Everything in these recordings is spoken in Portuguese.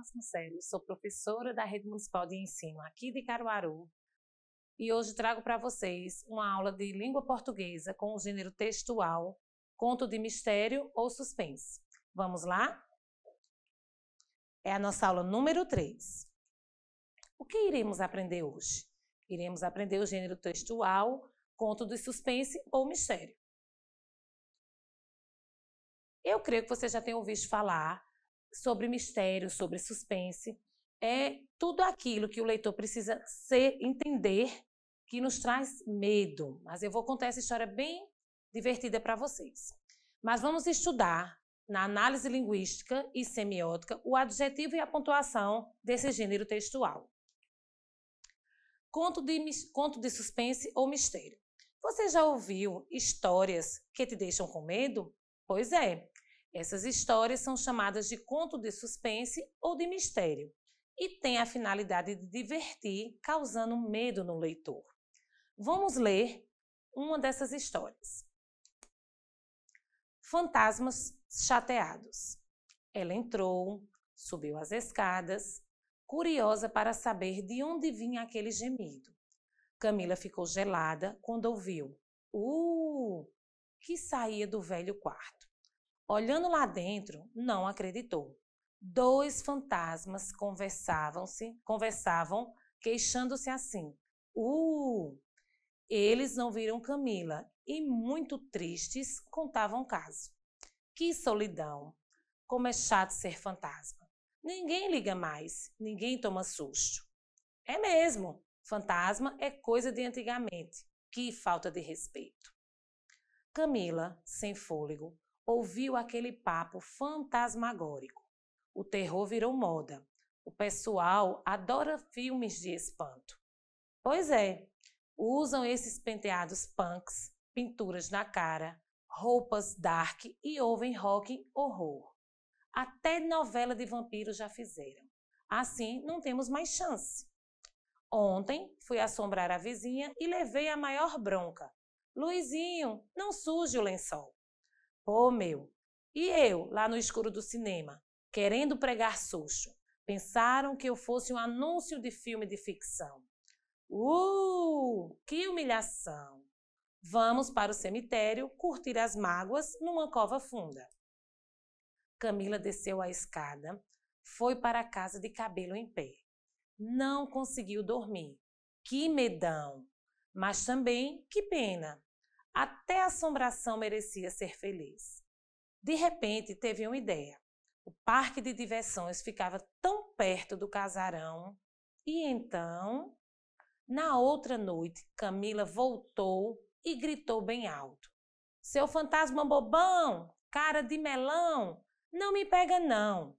Vasconcelos, sou professora da Rede Municipal de Ensino aqui de Caruaru e hoje trago para vocês uma aula de língua portuguesa com o gênero textual, conto de mistério ou suspense. Vamos lá? É a nossa aula número 3. O que iremos aprender hoje? Iremos aprender o gênero textual, conto de suspense ou mistério. Eu creio que você já tenha ouvido falar sobre mistério, sobre suspense. É tudo aquilo que o leitor precisa ser, entender, que nos traz medo. Mas eu vou contar essa história bem divertida para vocês. Mas vamos estudar na análise linguística e semiótica o adjetivo e a pontuação desse gênero textual. Conto de, conto de suspense ou mistério. Você já ouviu histórias que te deixam com medo? Pois é, essas histórias são chamadas de conto de suspense ou de mistério e têm a finalidade de divertir, causando medo no leitor. Vamos ler uma dessas histórias. Fantasmas chateados. Ela entrou, subiu as escadas, curiosa para saber de onde vinha aquele gemido. Camila ficou gelada quando ouviu: "Uh!" que saía do velho quarto. Olhando lá dentro, não acreditou. Dois fantasmas conversavam-se, conversavam, queixando-se assim. Uh! Eles não viram Camila e, muito tristes, contavam o caso. Que solidão! Como é chato ser fantasma. Ninguém liga mais, ninguém toma susto. É mesmo, fantasma é coisa de antigamente. Que falta de respeito. Camila, sem fôlego, ouviu aquele papo fantasmagórico. O terror virou moda. O pessoal adora filmes de espanto. Pois é, usam esses penteados punks, pinturas na cara, roupas dark e ouvem rock horror. Até novela de vampiros já fizeram. Assim, não temos mais chance. Ontem fui assombrar a vizinha e levei a maior bronca. Luizinho, não suje o lençol. Oh meu! E eu, lá no escuro do cinema, querendo pregar susto, pensaram que eu fosse um anúncio de filme de ficção. Uh! Que humilhação! Vamos para o cemitério curtir as mágoas numa cova funda. Camila desceu a escada, foi para a casa de cabelo em pé. Não conseguiu dormir. Que medão! Mas também que pena! Até a assombração merecia ser feliz. De repente, teve uma ideia. O parque de diversões ficava tão perto do casarão. E então, na outra noite, Camila voltou e gritou bem alto: Seu fantasma bobão, cara de melão, não me pega não.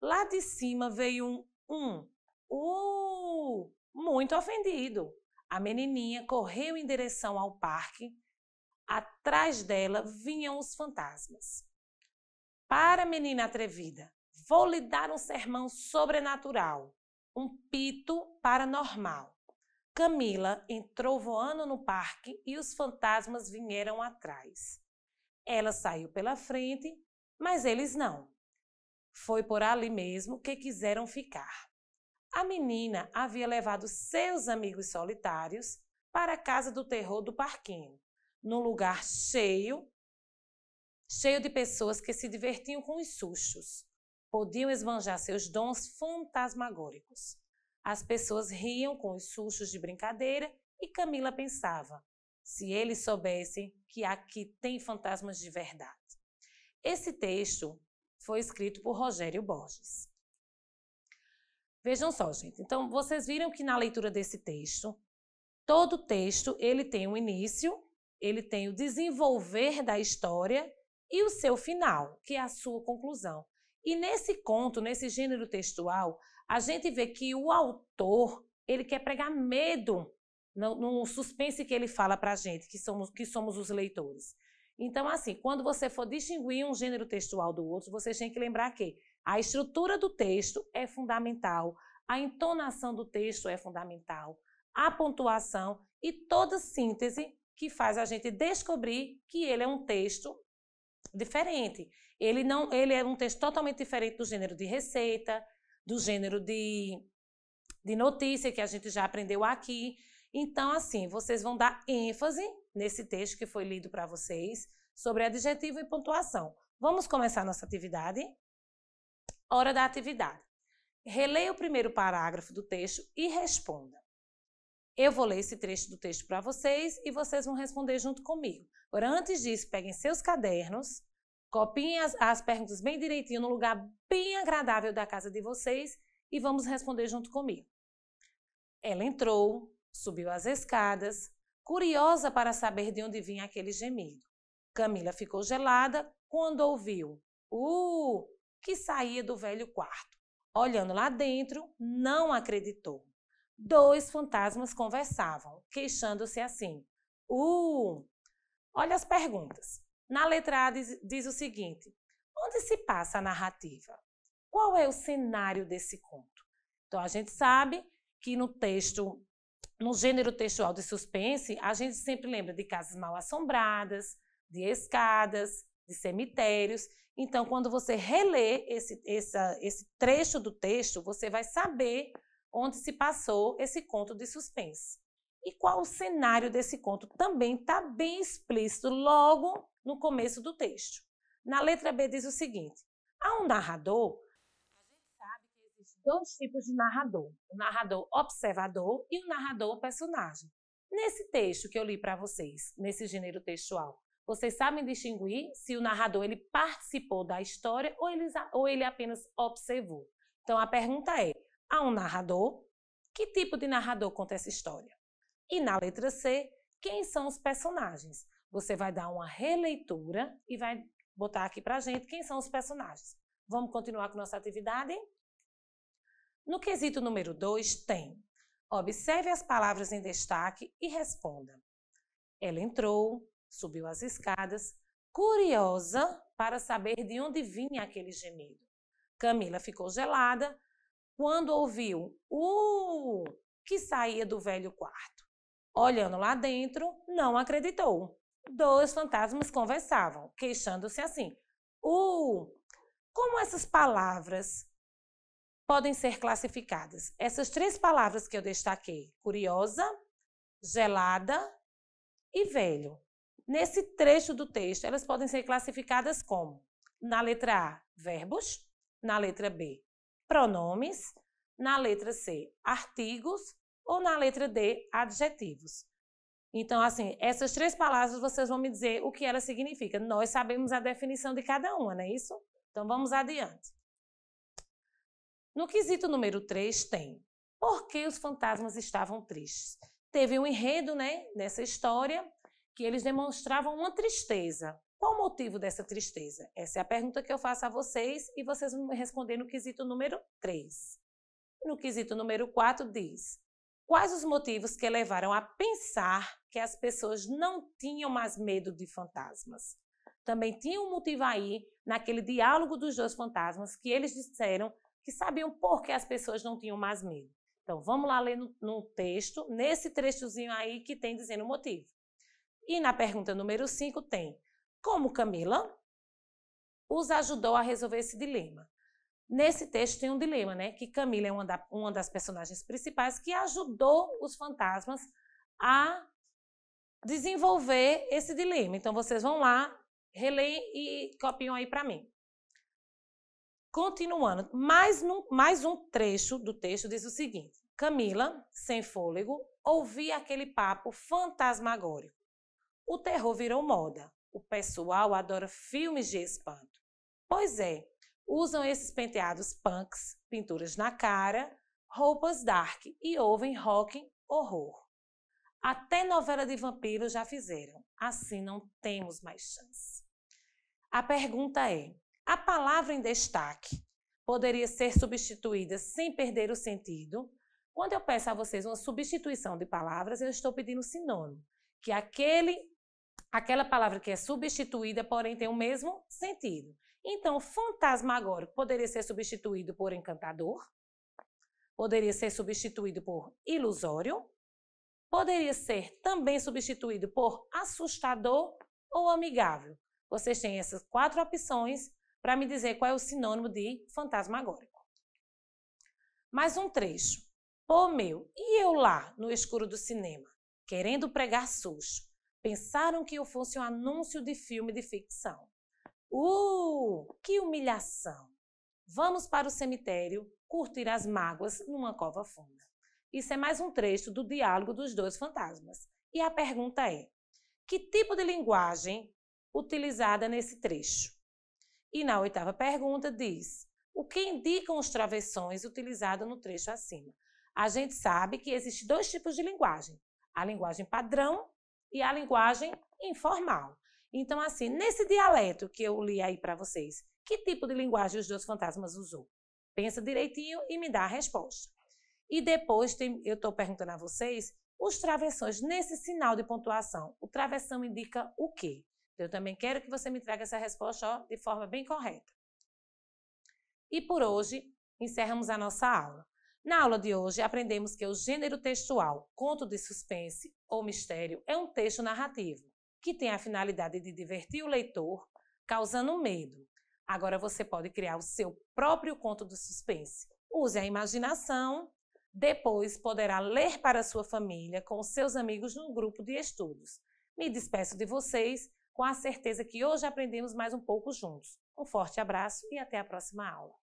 Lá de cima veio um um uh, muito ofendido. A menininha correu em direção ao parque, Atrás dela vinham os fantasmas. Para, menina atrevida, vou lhe dar um sermão sobrenatural, um pito paranormal. Camila entrou voando no parque e os fantasmas vieram atrás. Ela saiu pela frente, mas eles não. Foi por ali mesmo que quiseram ficar. A menina havia levado seus amigos solitários para a casa do terror do parquinho num lugar cheio, cheio de pessoas que se divertiam com os sustos. Podiam esbanjar seus dons fantasmagóricos. As pessoas riam com os sustos de brincadeira e Camila pensava: se eles soubessem que aqui tem fantasmas de verdade. Esse texto foi escrito por Rogério Borges. Vejam só, gente. Então, vocês viram que na leitura desse texto, todo texto ele tem um início, ele tem o desenvolver da história e o seu final, que é a sua conclusão. E nesse conto, nesse gênero textual, a gente vê que o autor, ele quer pregar medo no, no suspense que ele fala para a gente, que somos, que somos os leitores. Então, assim, quando você for distinguir um gênero textual do outro, você tem que lembrar que a estrutura do texto é fundamental, a entonação do texto é fundamental, a pontuação e toda síntese que faz a gente descobrir que ele é um texto diferente. Ele não, ele é um texto totalmente diferente do gênero de receita, do gênero de, de notícia que a gente já aprendeu aqui. Então, assim, vocês vão dar ênfase nesse texto que foi lido para vocês sobre adjetivo e pontuação. Vamos começar nossa atividade? Hora da atividade. Releia o primeiro parágrafo do texto e responda. Eu vou ler esse trecho do texto para vocês e vocês vão responder junto comigo. Agora, antes disso, peguem seus cadernos, copiem as, as perguntas bem direitinho, no lugar bem agradável da casa de vocês e vamos responder junto comigo. Ela entrou, subiu as escadas, curiosa para saber de onde vinha aquele gemido. Camila ficou gelada quando ouviu uh, que saía do velho quarto. Olhando lá dentro, não acreditou dois fantasmas conversavam, queixando-se assim. Uh, olha as perguntas. Na letra A diz, diz o seguinte: onde se passa a narrativa? Qual é o cenário desse conto? Então a gente sabe que no texto, no gênero textual de suspense, a gente sempre lembra de casas mal assombradas, de escadas, de cemitérios. Então, quando você relê esse, esse trecho do texto, você vai saber onde se passou esse conto de suspense. E qual o cenário desse conto? Também está bem explícito logo no começo do texto. Na letra B diz o seguinte: há um narrador. A gente sabe que existem dois tipos de narrador: o narrador observador e o narrador personagem. Nesse texto que eu li para vocês, nesse gênero textual, vocês sabem distinguir se o narrador ele participou da história ou ele, ou ele apenas observou. Então a pergunta é: Há um narrador. Que tipo de narrador conta essa história? E na letra C, quem são os personagens? Você vai dar uma releitura e vai botar aqui para a gente quem são os personagens. Vamos continuar com nossa atividade? No quesito número 2, tem. Observe as palavras em destaque e responda. Ela entrou, subiu as escadas, curiosa para saber de onde vinha aquele gemido. Camila ficou gelada quando ouviu o uh, que saía do velho quarto. Olhando lá dentro, não acreditou. Dois fantasmas conversavam, queixando-se assim: Uh, como essas palavras podem ser classificadas? Essas três palavras que eu destaquei: curiosa, gelada e velho. Nesse trecho do texto, elas podem ser classificadas como: na letra A, verbos, na letra B, pronomes, na letra C, artigos ou na letra D, adjetivos. Então, assim, essas três palavras vocês vão me dizer o que ela significa. Nós sabemos a definição de cada uma, não é isso? Então, vamos adiante. No quesito número 3 tem por que os fantasmas estavam tristes. Teve um enredo né, nessa história que eles demonstravam uma tristeza. Qual o motivo dessa tristeza? Essa é a pergunta que eu faço a vocês e vocês vão me responder no quesito número 3. No quesito número 4 diz: Quais os motivos que levaram a pensar que as pessoas não tinham mais medo de fantasmas? Também tinha um motivo aí naquele diálogo dos dois fantasmas que eles disseram que sabiam por que as pessoas não tinham mais medo. Então, vamos lá ler no, no texto, nesse trechozinho aí que tem dizendo o motivo. E na pergunta número 5 tem: como Camila os ajudou a resolver esse dilema. Nesse texto tem um dilema, né? Que Camila é uma, da, uma das personagens principais que ajudou os fantasmas a desenvolver esse dilema. Então vocês vão lá, releem e copiam aí para mim. Continuando, mais, num, mais um trecho do texto diz o seguinte: Camila, sem fôlego, ouvia aquele papo fantasmagórico. O terror virou moda. O pessoal adora filmes de espanto. Pois é, usam esses penteados punks, pinturas na cara, roupas dark e ouvem rock horror. Até novela de vampiros já fizeram. Assim não temos mais chance. A pergunta é: a palavra em destaque poderia ser substituída sem perder o sentido? Quando eu peço a vocês uma substituição de palavras, eu estou pedindo sinônimo, que é aquele aquela palavra que é substituída, porém tem o mesmo sentido. Então, fantasmagórico poderia ser substituído por encantador, poderia ser substituído por ilusório, poderia ser também substituído por assustador ou amigável. Vocês têm essas quatro opções para me dizer qual é o sinônimo de fantasmagórico. Mais um trecho. Pô, meu, e eu lá no escuro do cinema, querendo pregar susto Pensaram que eu fosse um anúncio de filme de ficção. Uh, que humilhação! Vamos para o cemitério curtir as mágoas numa cova funda. Isso é mais um trecho do diálogo dos dois fantasmas. E a pergunta é: que tipo de linguagem utilizada nesse trecho? E na oitava pergunta diz: o que indicam os travessões utilizados no trecho acima? A gente sabe que existem dois tipos de linguagem: a linguagem padrão e a linguagem informal. Então, assim, nesse dialeto que eu li aí para vocês, que tipo de linguagem os dois fantasmas usou? Pensa direitinho e me dá a resposta. E depois tem, eu estou perguntando a vocês os travessões nesse sinal de pontuação. O travessão indica o quê? Eu também quero que você me traga essa resposta ó, de forma bem correta. E por hoje encerramos a nossa aula. Na aula de hoje, aprendemos que o gênero textual, conto de suspense ou mistério, é um texto narrativo que tem a finalidade de divertir o leitor, causando medo. Agora você pode criar o seu próprio conto de suspense. Use a imaginação, depois poderá ler para sua família com seus amigos no grupo de estudos. Me despeço de vocês com a certeza que hoje aprendemos mais um pouco juntos. Um forte abraço e até a próxima aula.